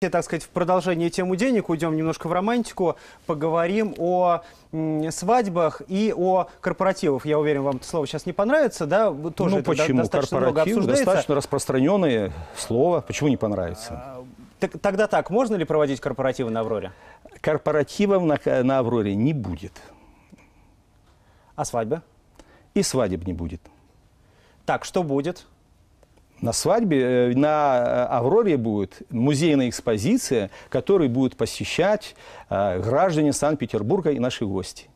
Так сказать, в продолжение тему денег уйдем немножко в романтику, поговорим о свадьбах и о корпоративах. Я уверен, вам это слово сейчас не понравится, да? Тоже ну почему? Достаточно Корпоратив достаточно распространенное слово. Почему не понравится? А, так, тогда так, можно ли проводить корпоративы на Авроре? Корпоративов на, на Авроре не будет. А свадьба? И свадеб не будет. Так, что будет? на свадьбе, э, на э, Авроре будет музейная экспозиция, которую будут посещать э, граждане Санкт-Петербурга и наши гости.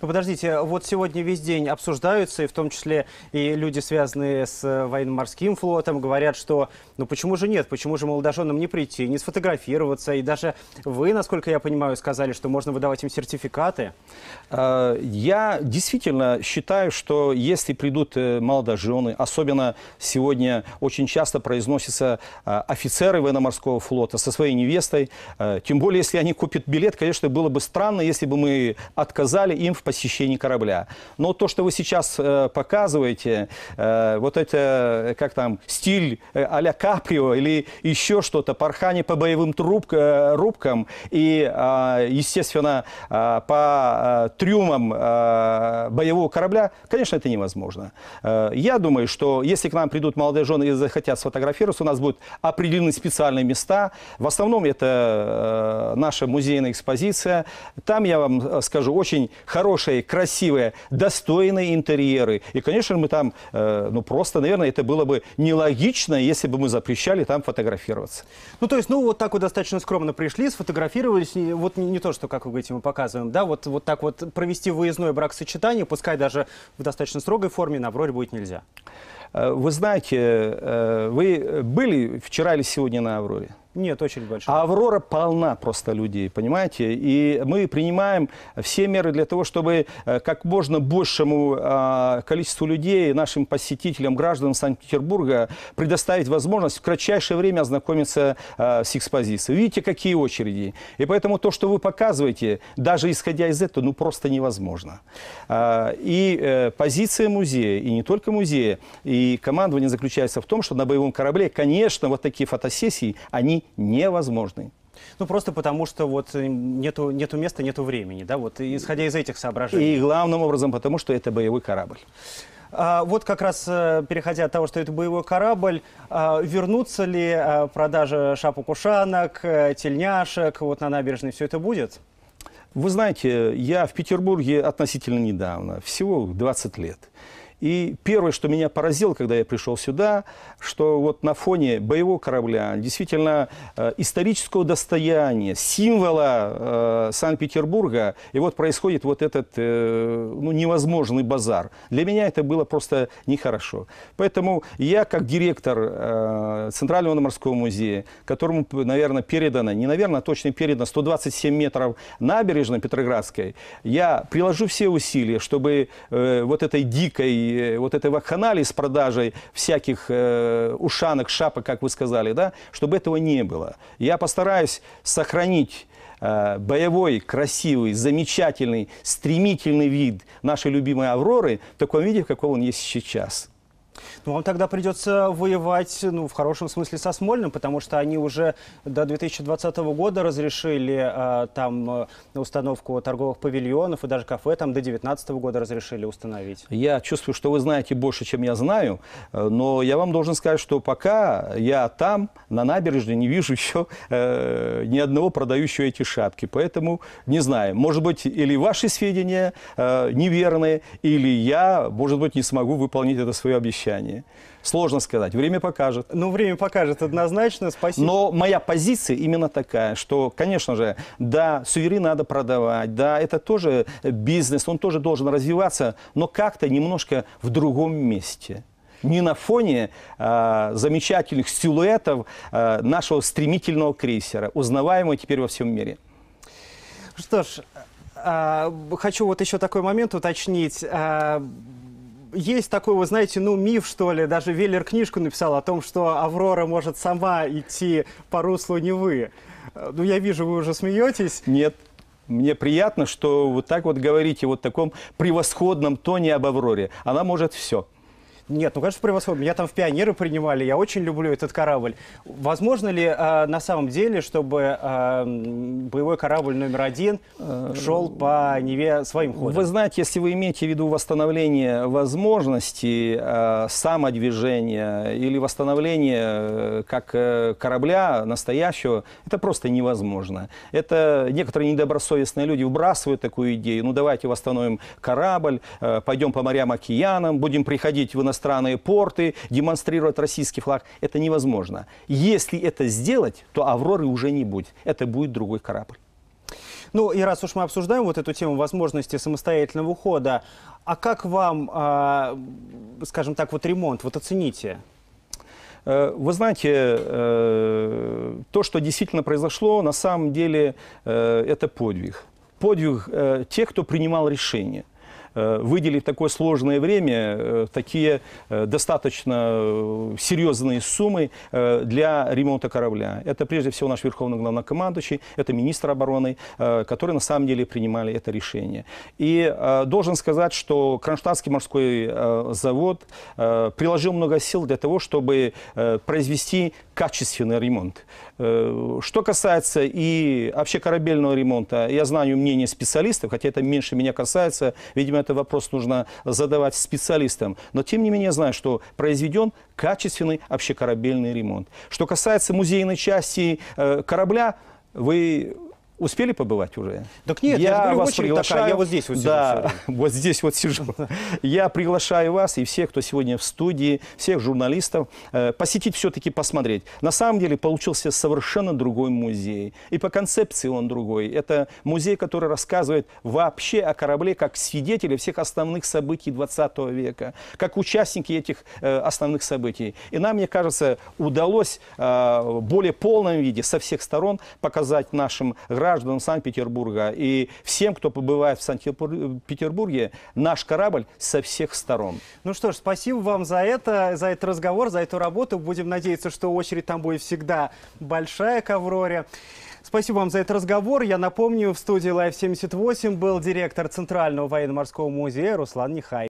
Ну, подождите, вот сегодня весь день обсуждаются, и в том числе и люди, связанные с э, военно-морским флотом, говорят, что ну почему же нет, почему же молодоженам не прийти, не сфотографироваться, и даже вы, насколько я понимаю, сказали, что можно выдавать им сертификаты. Э, я действительно считаю, что если придут э, молодожены, особенно сегодня очень часто произносятся офицеры военно-морского флота со своей невестой, тем более, если они купят билет, конечно, было бы странно, если бы мы отказали им в посещении корабля. Но то, что вы сейчас э, показываете, э, вот это, э, как там, стиль э, а-ля Каприо или еще что-то, порхание по боевым труб, э, рубкам и, э, естественно, э, по э, трюмам э, боевого корабля, конечно, это невозможно. Э, я думаю, что если к нам придут молодые жены и захотят сфотографироваться, у нас будут определены специальные места. В основном это э, наша музейная экспозиция. Там, я вам э, скажу, очень хороший хорошие, красивые, достойные интерьеры. И, конечно, мы там, э, ну просто, наверное, это было бы нелогично, если бы мы запрещали там фотографироваться. Ну, то есть, ну, вот так вот достаточно скромно пришли, сфотографировались, вот не, то, что, как вы говорите, мы показываем, да, вот, вот так вот провести выездное бракосочетание, пускай даже в достаточно строгой форме, на Авроре будет нельзя. Э, вы знаете, э, вы были вчера или сегодня на «Авроре»? Нет, очередь большая. «Аврора» полна просто людей, понимаете? И мы принимаем все меры для того, чтобы э, как можно большему э, количеству людей, нашим посетителям, гражданам Санкт-Петербурга, предоставить возможность в кратчайшее время ознакомиться э, с экспозицией. Видите, какие очереди. И поэтому то, что вы показываете, даже исходя из этого, ну просто невозможно. И позиция музея, и не только музея, и командование заключается в том, что на боевом корабле, конечно, вот такие фотосессии, они невозможны. Ну, просто потому что вот э, нету, нету места, нету времени, да, вот исходя из этих соображений. И главным образом потому, что это боевой корабль. А, вот как раз, э, переходя от того, что это боевой корабль, а, вернутся ли а, продажа шапок-ушанок, тельняшек вот на набережной, все это будет? Вы знаете, я в Петербурге относительно недавно, всего 20 лет. И первое, что меня поразило, когда я пришел сюда, что вот на фоне боевого корабля, действительно э, исторического достояния, символа э, Санкт-Петербурга, и вот происходит вот этот э, ну, невозможный базар. Для меня это было просто нехорошо. Поэтому я, как директор э, Центрального морского музея, которому, наверное, передано, не наверное, а точно передано 127 метров набережной Петроградской, я приложу все усилия, чтобы э, вот этой дикой Э, вот этой вакханалии с продажей всяких э, ушанок, шапок, как вы сказали, да, чтобы этого не было. Я постараюсь сохранить э, боевой, красивый, замечательный, стремительный вид нашей любимой Авроры в таком виде, какого он есть сейчас. Ну, вам тогда придется воевать, ну, в хорошем смысле, со Смольным, потому что они уже до 2020 года разрешили а, э, там установку торговых павильонов и даже кафе там до 2019 года разрешили установить. Я чувствую, что вы знаете больше, чем я знаю, э, но я вам должен сказать, что пока я там, на набережной, не вижу еще э, ни одного продающего эти шапки. Поэтому не знаю, может быть, или ваши сведения э, неверные, или я, может быть, не смогу выполнить это свое обещание молчании. Сложно сказать, время покажет. Ну, время покажет однозначно, спасибо. Но моя позиция именно такая, что, конечно же, да, сувери надо продавать, да, это тоже бизнес, он тоже должен развиваться, но как-то немножко в другом месте не на фоне а, замечательных силуэтов а, нашего стремительного крейсера, узнаваемого теперь во всем мире. Что ж, а, хочу вот еще такой момент уточнить. А, есть такой, вы знаете, ну, миф, что ли, даже Веллер книжку написал о том, что Аврора может сама идти по руслу Невы. Э, ну, я вижу, вы уже смеетесь. Нет, мне приятно, что вот так вот говорите вот в таком превосходном тоне об Авроре. Она может все. Нет, ну, конечно, превосходно. Меня там в пионеры принимали, я очень люблю этот корабль. Возможно ли э, на самом деле, чтобы э, боевой корабль номер один э, шел по Неве своим ходом? Вы знаете, если вы имеете в виду восстановление возможностей э, самодвижения или восстановление э, как э, корабля настоящего, это просто невозможно. Это некоторые недобросовестные люди вбрасывают такую идею, ну давайте восстановим корабль, э, пойдем по морям, океанам, будем приходить, в выносить иностранные порты, демонстрировать российский флаг. Это невозможно. Если это сделать, то «Авроры» уже не будет. Это будет другой корабль. Ну и раз уж мы обсуждаем вот эту тему возможности самостоятельного ухода, а как вам, э, скажем так, вот ремонт, вот оцените? Э, вы знаете, э, то, что действительно произошло, на самом деле э, это подвиг. Подвиг тех, кто принимал решение. Э, выделить такое сложное время, э, такие э, достаточно серьезные суммы для ремонта корабля. Это прежде всего наш верховный главнокомандующий, это министр обороны, которые на самом деле принимали это решение. И должен сказать, что Кронштадтский морской завод приложил много сил для того, чтобы произвести качественный ремонт. Э, что касается и общекорабельного ремонта, я знаю мнение специалистов, хотя это меньше меня касается, видимо, этот вопрос нужно задавать специалистам, но тем не менее я знаю, что произведен качественный общекорабельный ремонт. Что касается музейной части э, корабля, вы Успели побывать уже? Так нет, я, я вас приглашаю. Такая, я вот здесь вот сижу. Да, вот здесь вот сижу. Я приглашаю вас и всех, кто сегодня в студии, всех журналистов, э, посетить все-таки, посмотреть. На самом деле получился совершенно другой музей. И по концепции он другой. Это музей, который рассказывает вообще о корабле как свидетеле всех основных событий 20 века, как участники этих э, основных событий. И нам, мне кажется, удалось э, в более полном виде со всех сторон показать нашим гражданам, гражданам Санкт-Петербурга и всем, кто побывает в Санкт-Петербурге, наш корабль со всех сторон. Ну что ж, спасибо вам за это, за этот разговор, за эту работу. Будем надеяться, что очередь там будет всегда большая к «Авроре». Спасибо вам за этот разговор. Я напомню, в студии Life 78 был директор Центрального военно-морского музея Руслан Нехай.